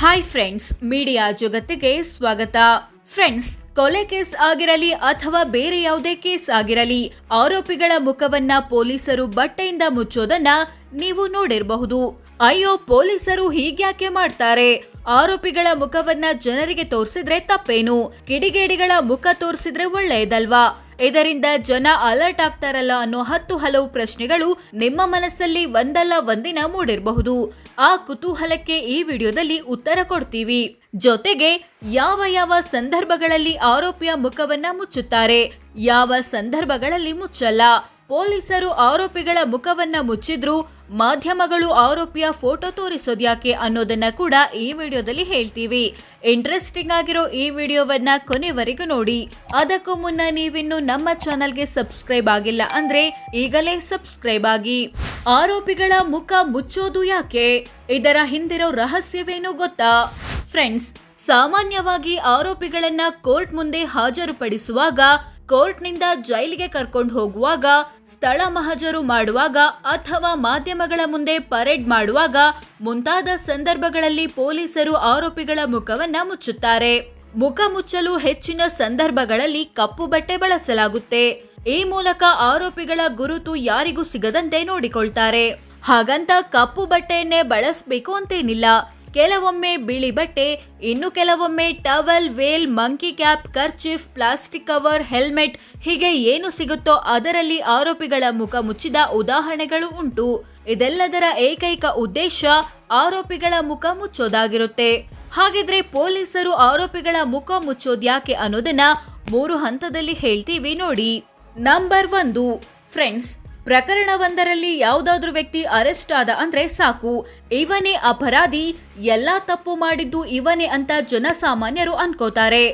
hi friends media ಜಗತ್ತಿಗೆ ಸ್ವಾಗತ friends ಕೊಲೆ ಕೇಸ್ ಆಗಿರಲಿ ಅಥವಾ ಬೇರೆ ಯಾವುದೇ ಕೇಸ್ ಆಗಿರಲಿ ಆರೋಪಿಗಳ ಮುಖವನ್ನ ಪೊಲೀಸರು ಬಟ್ಟೆಯಿಂದ ಮುಚ್ಚೋದನ್ನ ನೀವು ನೋಡಿರಬಹುದು ಅಯ್ಯೋ ಪೊಲೀಸರು ಹೀಗ್ಯಾಕೆ ಮಾಡ್ತಾರೆ ಆರೋಪಿಗಳ ಮುಖವನ್ನ ಜನರಿಗೆ ತೋರಿಸಿದ್ರೆ ತಪ್ಪೇನು ಕಿಡಿಗೇಡಿಗಳ ಮುಖ ತೋರಿಸಿದ್ರೆ ಒಳ್ಳೆಯದಲ್ವಾ ಇದರಿಂದ ಜನ ಅಲರ್ಟ್ ಆಗ್ತಾರಲ್ಲ ಅನ್ನೋ ಹತ್ತು ಹಲವು ಪ್ರಶ್ನೆಗಳು ನಿಮ್ಮ ಮನಸ್ಸಲ್ಲಿ ಒಂದಲ್ಲ ಒಂದಿನ ಮೂಡಿರಬಹುದು ಆ ಕುತೂಹಲಕ್ಕೆ ಈ ವಿಡಿಯೋದಲ್ಲಿ ಉತ್ತರ ಕೊಡ್ತೀವಿ ಜೊತೆಗೆ ಯಾವ ಯಾವ ಸಂದರ್ಭಗಳಲ್ಲಿ ಆರೋಪಿಯ ಮುಖವನ್ನ ಮುಚ್ಚುತ್ತಾರೆ ಯಾವ ಸಂದರ್ಭಗಳಲ್ಲಿ ಮುಚ್ಚಲ್ಲ ಪೊಲೀಸರು ಆರೋಪಿಗಳ ಮುಖವನ್ನ ಮುಚ್ಚಿದ್ರು ಮಾಧ್ಯಮಗಳು ಆರೋಪಿಯ ಫೋಟೋ ತೋರಿಸೋದ್ಯಾಕೆ ಅನ್ನೋದನ್ನ ಕೂಡ ಈ ವಿಡಿಯೋದಲ್ಲಿ ಹೇಳ್ತೀವಿ ಇಂಟ್ರೆಸ್ಟಿಂಗ್ ಆಗಿರೋ ಈ ವಿಡಿಯೋವನ್ನ ಕೊನೆವರೆಗೂ ನೋಡಿ ಅದಕ್ಕೂ ಮುನ್ನ ನೀವಿನ್ನು ನಮ್ಮ ಚಾನಲ್ಗೆ ಸಬ್ಸ್ಕ್ರೈಬ್ ಆಗಿಲ್ಲ ಅಂದ್ರೆ ಈಗಲೇ ಸಬ್ಸ್ಕ್ರೈಬ್ ಆಗಿ ಆರೋಪಿಗಳ ಮುಖ ಮುಚ್ಚೋದು ಯಾಕೆ ಇದರ ಹಿಂದಿರೋ ರಹಸ್ಯವೇನು ಗೊತ್ತಾ ಫ್ರೆಂಡ್ಸ್ ಸಾಮಾನ್ಯವಾಗಿ ಆರೋಪಿಗಳನ್ನ ಕೋರ್ಟ್ ಮುಂದೆ ಹಾಜರುಪಡಿಸುವಾಗ ಕೋರ್ಟ್ನಿಂದ ಜೈಲಿಗೆ ಕರ್ಕೊಂಡು ಹೋಗುವಾಗ ಸ್ಥಳ ಮಹಜರು ಮಾಡುವಾಗ ಅಥವಾ ಮಾಧ್ಯಮಗಳ ಮುಂದೆ ಪರೇಡ್ ಮಾಡುವಾಗ ಮುಂತಾದ ಸಂದರ್ಭಗಳಲ್ಲಿ ಪೊಲೀಸರು ಆರೋಪಿಗಳ ಮುಖವನ್ನ ಮುಚ್ಚುತ್ತಾರೆ ಮುಖ ಮುಚ್ಚಲು ಹೆಚ್ಚಿನ ಸಂದರ್ಭಗಳಲ್ಲಿ ಕಪ್ಪು ಬಟ್ಟೆ ಬಳಸಲಾಗುತ್ತೆ ಈ ಮೂಲಕ ಆರೋಪಿಗಳ ಗುರುತು ಯಾರಿಗೂ ಸಿಗದಂತೆ ನೋಡಿಕೊಳ್ತಾರೆ ಹಾಗಂತ ಕಪ್ಪು ಬಟ್ಟೆಯನ್ನೇ ಬಳಸಬೇಕು ಅಂತೇನಿಲ್ಲ ಕೆಲವೊಮ್ಮೆ ಬಿಳಿ ಬಟ್ಟೆ ಇನ್ನು ಕೆಲವೊಮ್ಮೆ towel veil monkey cap kerchief plastic cover helmet ಹೀಗೆ ಏನು ಸಿಗುತ್ತೋ ಅದರಲ್ಲಿ ಆರೋಪಿಗಳ ಮುಖ ಮುಚ್ಚಿದ ಉದಾಹರಣೆಗಳು ಉಂಟು ಇದೆಲ್ಲದರ ಏಕೈಕ ಉದ್ದೇಶ ಆರೋಪಿಗಳ ಮುಖ ಮುಚ್ಚೋದಾಗಿರುತ್ತೆ ಹಾಗಿದ್ರೆ ಪೊಲೀಸರು ಆರೋಪಿಗಳ ಮುಖ ಮುಚ್ಚೋದ್ಯಾಕೆ ಅನ್ನೋದನ್ನ ಮೂರು ಹಂತದಲ್ಲಿ ಹೇಳ್ತೀವಿ ನೋಡಿ ನಂಬರ್ ಒಂದು ಫ್ರೆಂಡ್ಸ್ ಪ್ರಕರಣವೊಂದರಲ್ಲಿ ಯಾವುದಾದ್ರೂ ವ್ಯಕ್ತಿ ಅರೆಸ್ಟ್ ಆದ ಅಂದ್ರೆ ಸಾಕು ಇವನೇ ಅಪರಾಧಿ ಎಲ್ಲಾ ತಪ್ಪು ಮಾಡಿದ್ದು ಇವನೇ ಅಂತ ಜನಸಾಮಾನ್ಯರು ಅನ್ಕೋತಾರೆ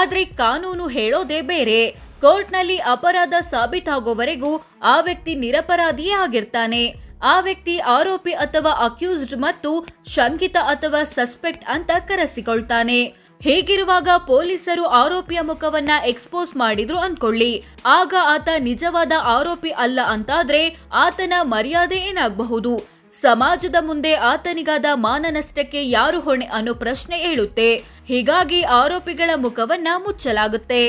ಆದ್ರೆ ಕಾನೂನು ಹೇಳೋದೇ ಬೇರೆ ಕೋರ್ಟ್ನಲ್ಲಿ ಅಪರಾಧ ಸಾಬೀತಾಗೋವರೆಗೂ ಆ ವ್ಯಕ್ತಿ ನಿರಪರಾಧಿಯೇ ಆಗಿರ್ತಾನೆ ಆ ವ್ಯಕ್ತಿ ಆರೋಪಿ ಅಥವಾ ಅಕ್ಯೂಸ್ಡ್ ಮತ್ತು ಶಂಕಿತ ಅಥವಾ ಸಸ್ಪೆಕ್ಟ್ ಅಂತ ಕರೆಸಿಕೊಳ್ತಾನೆ ಹೇಗಿರುವಾಗ ಪೊಲೀಸರು ಆರೋಪಿಯ ಮುಖವನ್ನ ಎಕ್ಸ್ಪೋಸ್ ಮಾಡಿದ್ರು ಅನ್ಕೊಳ್ಳಿ ಆಗ ಆತ ನಿಜವಾದ ಆರೋಪಿ ಅಲ್ಲ ಅಂತಾದ್ರೆ ಆತನ ಮರ್ಯಾದೆ ಏನಾಗಬಹುದು ಸಮಾಜದ ಮುಂದೆ ಆತನಿಗಾದ ಮಾನನಷ್ಟಕ್ಕೆ ಯಾರು ಹೊಣೆ ಅನ್ನೋ ಪ್ರಶ್ನೆ ಏಳುತ್ತೆ ಹೀಗಾಗಿ ಆರೋಪಿಗಳ ಮುಖವನ್ನ ಮುಚ್ಚಲಾಗುತ್ತೆ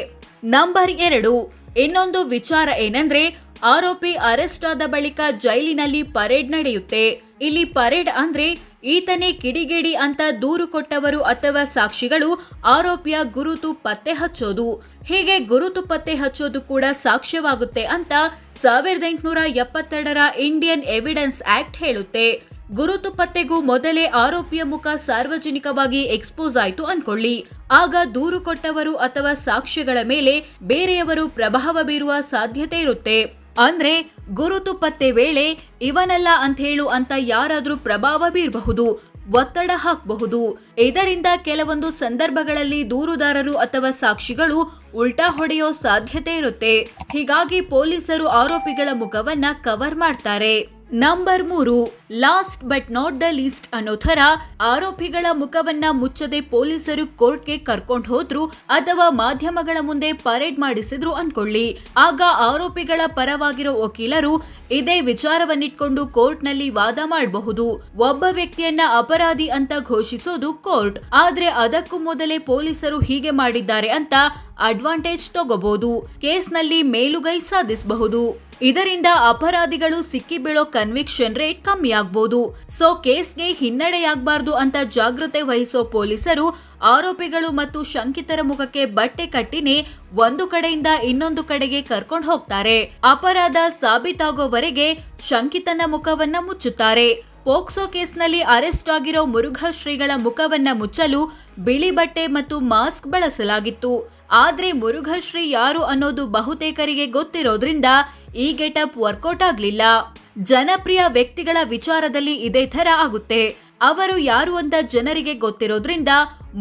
ನಂಬರ್ ಎರಡು ಇನ್ನೊಂದು ವಿಚಾರ ಏನಂದ್ರೆ ಆರೋಪಿ ಅರೆಸ್ಟ್ ಆದ ಬಳಿಕ ಜೈಲಿನಲ್ಲಿ ಪರೇಡ್ ನಡೆಯುತ್ತೆ ಇಲ್ಲಿ ಪರೇಡ್ ಅಂದ್ರೆ ಈತನೇ ಕಿಡಿಗೇಡಿ ಅಂತ ದೂರು ಕೊಟ್ಟವರು ಅಥವಾ ಸಾಕ್ಷಿಗಳು ಆರೋಪಿಯ ಗುರುತು ಪತ್ತೆ ಹಚ್ಚೋದು ಹೀಗೆ ಗುರುತು ಪತ್ತೆ ಹಚ್ಚೋದು ಕೂಡ ಸಾಕ್ಷ್ಯವಾಗುತ್ತೆ ಅಂತ ಸಾವಿರದ ಎಂಟುನೂರ ಎಪ್ಪತ್ತೆರಡರ ಇಂಡಿಯನ್ ಎವಿಡೆನ್ಸ್ ಆಕ್ಟ್ ಹೇಳುತ್ತೆ ಗುರುತು ಪತ್ತೆಗೂ ಮೊದಲೇ ಆರೋಪಿಯ ಮುಖ ಸಾರ್ವಜನಿಕವಾಗಿ ಎಕ್ಸ್ಪೋಸ್ ಆಯ್ತು ಅನ್ಕೊಳ್ಳಿ ಆಗ ದೂರು ಕೊಟ್ಟವರು ಅಥವಾ ಸಾಕ್ಷಿಗಳ ಮೇಲೆ ಬೇರೆಯವರು ಪ್ರಭಾವ ಬೀರುವ ಸಾಧ್ಯತೆ ಇರುತ್ತೆ ಅಂದ್ರೆ ಗುರುತು ಪತ್ತೆ ವೇಳೆ ಇವನಲ್ಲ ಅಂತ ಹೇಳು ಅಂತ ಯಾರಾದರೂ ಪ್ರಭಾವ ಬೀರಬಹುದು ಒತ್ತಡ ಹಾಕಬಹುದು ಇದರಿಂದ ಕೆಲವೊಂದು ಸಂದರ್ಭಗಳಲ್ಲಿ ದೂರುದಾರರು ಅಥವಾ ಸಾಕ್ಷಿಗಳು ಉಲ್ಟಾ ಹೊಡೆಯೋ ಸಾಧ್ಯತೆ ಇರುತ್ತೆ ಹೀಗಾಗಿ ಪೊಲೀಸರು ಆರೋಪಿಗಳ ಮುಖವನ್ನ ಕವರ್ ಮಾಡ್ತಾರೆ ನಂಬರ್ ಮೂರು last but not the least ಅನ್ನೋ ಥರ ಆರೋಪಿಗಳ ಮುಖವನ್ನ ಮುಚ್ಚದೆ ಪೊಲೀಸರು ಕೋರ್ಟ್ಗೆ ಕರ್ಕೊಂಡು ಹೋದ್ರು ಅಥವಾ ಮಾಧ್ಯಮಗಳ ಮುಂದೆ ಪರೇಡ್ ಮಾಡಿಸಿದ್ರು ಅನ್ಕೊಳ್ಳಿ ಆಗ ಆರೋಪಿಗಳ ಪರವಾಗಿರೋ ವಕೀಲರು ಇದೇ ವಿಚಾರವನ್ನಿಟ್ಕೊಂಡು ಕೋರ್ಟ್ನಲ್ಲಿ ವಾದ ಮಾಡಬಹುದು ಒಬ್ಬ ವ್ಯಕ್ತಿಯನ್ನ ಅಪರಾಧಿ ಅಂತ ಘೋಷಿಸೋದು ಕೋರ್ಟ್ ಆದ್ರೆ ಅದಕ್ಕೂ ಮೊದಲೇ ಪೊಲೀಸರು ಹೀಗೆ ಮಾಡಿದ್ದಾರೆ ಅಂತ ಅಡ್ವಾಂಟೇಜ್ ತಗೋಬಹುದು ಕೇಸ್ನಲ್ಲಿ ಮೇಲುಗೈ ಸಾಧಿಸಬಹುದು ಇದರಿಂದ ಅಪರಾಧಿಗಳು ಸಿಕ್ಕಿಬೀಳೋ ಕನ್ವಿಕ್ಷನ್ ರೇಟ್ ಕಮ್ಮಿಯಾಗ್ಬೋದು ಸೊ ಕೇಸ್ಗೆ ಹಿನ್ನಡೆಯಾಗಬಾರ್ದು ಅಂತ ಜಾಗೃತೆ ವಹಿಸೋ ಪೊಲೀಸರು ಆರೋಪಿಗಳು ಮತ್ತು ಶಂಕಿತರ ಮುಖಕ್ಕೆ ಬಟ್ಟೆ ಕಟ್ಟಿನೇ ಒಂದು ಕಡೆಯಿಂದ ಇನ್ನೊಂದು ಕಡೆಗೆ ಕರ್ಕೊಂಡು ಹೋಗ್ತಾರೆ ಅಪರಾಧ ಸಾಬೀತಾಗೋವರೆಗೆ ಶಂಕಿತನ ಮುಖವನ್ನ ಮುಚ್ಚುತ್ತಾರೆ ಪೋಕ್ಸೋ ಕೇಸ್ನಲ್ಲಿ ಅರೆಸ್ಟ್ ಆಗಿರೋ ಮುರುಘಾ ಶ್ರೀಗಳ ಮುಖವನ್ನ ಮುಚ್ಚಲು ಬಿಳಿ ಬಟ್ಟೆ ಮತ್ತು ಮಾಸ್ಕ್ ಬಳಸಲಾಗಿತ್ತು ಆದರೆ ಮುರುಘಶ್ರೀ ಯಾರು ಅನ್ನೋದು ಬಹುತೇಕರಿಗೆ ಗೊತ್ತಿರೋದ್ರಿಂದ ಈ ಗೆಟಪ್ ವರ್ಕೌಟ್ ಆಗಲಿಲ್ಲ ಜನಪ್ರಿಯ ವ್ಯಕ್ತಿಗಳ ವಿಚಾರದಲ್ಲಿ ಇದೇ ಥರ ಆಗುತ್ತೆ ಅವರು ಯಾರು ಅಂತ ಜನರಿಗೆ ಗೊತ್ತಿರೋದ್ರಿಂದ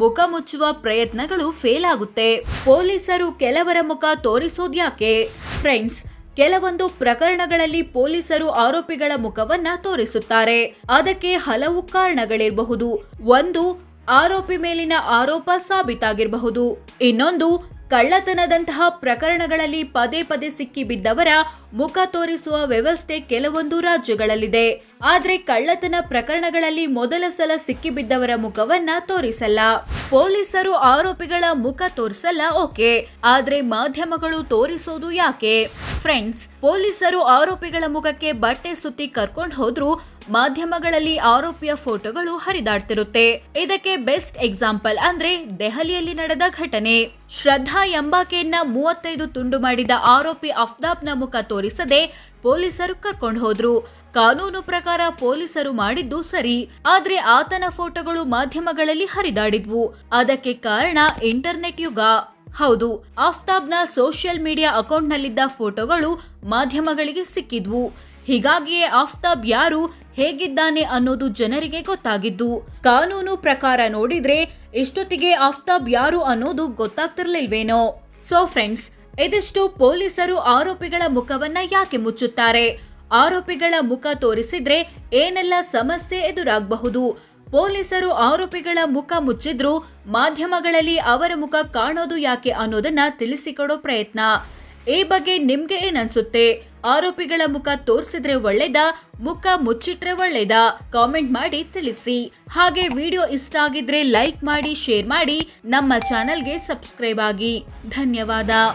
ಮುಖ ಮುಚ್ಚುವ ಪ್ರಯತ್ನಗಳು ಫೇಲ್ ಆಗುತ್ತೆ ಪೊಲೀಸರು ಕೆಲವರ ಮುಖ ತೋರಿಸೋದ್ಯಾಕೆ ಫ್ರೆಂಡ್ಸ್ ಕೆಲವೊಂದು ಪ್ರಕರಣಗಳಲ್ಲಿ ಪೊಲೀಸರು ಆರೋಪಿಗಳ ಮುಖವನ್ನ ತೋರಿಸುತ್ತಾರೆ ಅದಕ್ಕೆ ಹಲವು ಕಾರಣಗಳಿರಬಹುದು ಒಂದು ಆರೋಪಿ ಮೇಲಿನ ಆರೋಪ ಸಾಬೀತಾಗಿರಬಹುದು ಇನ್ನೊಂದು ಕಳ್ಳತನದಂತಹ ಪ್ರಕರಣಗಳಲ್ಲಿ ಪದೇ ಪದೇ ಸಿಕ್ಕಿಬಿದ್ದವರ ಮುಖ ತೋರಿಸುವ ವ್ಯವಸ್ಥೆ ಕೆಲವೊಂದು ರಾಜ್ಯಗಳಲ್ಲಿದೆ ಆದರೆ ಕಳ್ಳತನ ಪ್ರಕರಣಗಳಲ್ಲಿ ಮೊದಲ ಸಲ ಸಿಕ್ಕಿಬಿದ್ದವರ ಮುಖವನ್ನ ತೋರಿಸಲ್ಲ ಪೊಲೀಸರು ಆರೋಪಿಗಳ ಮುಖ ತೋರಿಸಲ್ಲ ಓಕೆ ಆದ್ರೆ ಮಾಧ್ಯಮಗಳು ತೋರಿಸೋದು ಯಾಕೆ ಫ್ರೆಂಡ್ಸ್ ಪೊಲೀಸರು ಆರೋಪಿಗಳ ಮುಖಕ್ಕೆ ಬಟ್ಟೆ ಸುತ್ತಿ ಕರ್ಕೊಂಡು ಹೋದ್ರೂ ಮಾಧ್ಯಮಗಳಲ್ಲಿ ಆರೋಪಿಯ ಫೋಟೋಗಳು ಹರಿದಾಡ್ತಿರುತ್ತೆ ಇದಕ್ಕೆ ಬೆಸ್ಟ್ ಎಕ್ಸಾಂಪಲ್ ಅಂದ್ರೆ ದೆಹಲಿಯಲ್ಲಿ ನಡೆದ ಘಟನೆ ಶ್ರದ್ಧಾ ಎಂಬಾಕೆಯನ್ನ ಮೂವತ್ತೈದು ತುಂಡು ಮಾಡಿದ ಆರೋಪಿ ಅಫ್ತಾಬ್ನ ಮುಖ ತೋರಿಸದೆ ಪೊಲೀಸರು ಕರ್ಕೊಂಡು ಹೋದ್ರು ಕಾನೂನು ಪ್ರಕಾರ ಪೊಲೀಸರು ಮಾಡಿದ್ದು ಸರಿ ಆದ್ರೆ ಆತನ ಫೋಟೋಗಳು ಮಾಧ್ಯಮಗಳಲ್ಲಿ ಹರಿದಾಡಿದ್ವು ಅದಕ್ಕೆ ಕಾರಣ ಇಂಟರ್ನೆಟ್ ಯುಗ ಹೌದು ಆಫ್ತಾಬ್ನ ಸೋಷಿಯಲ್ ಮೀಡಿಯಾ ಅಕೌಂಟ್ನಲ್ಲಿದ್ದ ಫೋಟೋಗಳು ಮಾಧ್ಯಮಗಳಿಗೆ ಸಿಕ್ಕಿದ್ವು ಹೀಗಾಗಿಯೇ ಆಫ್ತಾಬ್ ಯಾರು ಹೇಗಿದ್ದಾನೆ ಅನ್ನೋದು ಜನರಿಗೆ ಗೊತ್ತಾಗಿದ್ದು ಕಾನೂನು ಪ್ರಕಾರ ನೋಡಿದ್ರೆ ಇಷ್ಟೊತ್ತಿಗೆ ಆಫ್ತಾಬ್ ಯಾರು ಅನ್ನೋದು ಗೊತ್ತಾಗ್ತಿರ್ಲಿಲ್ವೇನೋ ಸೊ ಫ್ರೆಂಡ್ಸ್ ಇದಿಷ್ಟು ಪೊಲೀಸರು ಆರೋಪಿಗಳ ಮುಖವನ್ನ ಯಾಕೆ ಮುಚ್ಚುತ್ತಾರೆ ಆರೋಪಿಗಳ ಮುಖ ತೋರಿಸಿದ್ರೆ ಏನೆಲ್ಲ ಸಮಸ್ಯೆ ಎದುರಾಗಬಹುದು ಪೊಲೀಸರು ಆರೋಪಿಗಳ ಮುಖ ಮುಚ್ಚಿದ್ರು ಮಾಧ್ಯಮಗಳಲ್ಲಿ ಅವರ ಮುಖ ಕಾಣೋದು ಯಾಕೆ ಅನ್ನೋದನ್ನ ತಿಳಿಸಿಕೊಡೋ ಪ್ರಯತ್ನ ಈ ಬಗ್ಗೆ ನಿಮ್ಗೆ ಏನನ್ಸುತ್ತೆ ಆರೋಪಿಗಳ ಮುಖ ತೋರಿಸಿದ್ರೆ ಒಳ್ಳೇದ ಮುಖ ಮುಚ್ಚಿಟ್ರೆ ಒಳ್ಳೇದ ಕಾಮೆಂಟ್ ಮಾಡಿ ತಿಳಿಸಿ ಹಾಗೆ ವಿಡಿಯೋ ಇಷ್ಟ ಆಗಿದ್ರೆ ಲೈಕ್ ಮಾಡಿ ಶೇರ್ ಮಾಡಿ ನಮ್ಮ ಚಾನೆಲ್ಗೆ ಸಬ್ಸ್ಕ್ರೈಬ್ ಆಗಿ ಧನ್ಯವಾದ